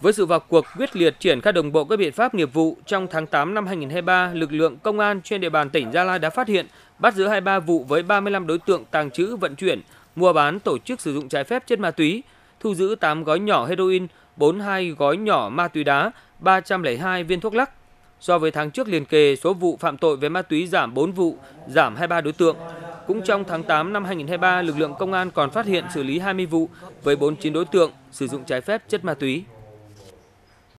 Với sự vào cuộc quyết liệt triển khai đồng bộ các biện pháp nghiệp vụ, trong tháng 8 năm 2023, lực lượng công an trên địa bàn tỉnh Gia Lai đã phát hiện, bắt giữ 23 vụ với 35 đối tượng tàng trữ, vận chuyển, mua bán, tổ chức sử dụng trái phép chất ma túy, thu giữ 8 gói nhỏ heroin, 42 gói nhỏ ma túy đá, 302 viên thuốc lắc. So với tháng trước liền kề, số vụ phạm tội về ma túy giảm 4 vụ, giảm 23 đối tượng. Cũng trong tháng 8 năm 2023, lực lượng công an còn phát hiện xử lý 20 vụ với 49 đối tượng sử dụng trái phép chất ma túy.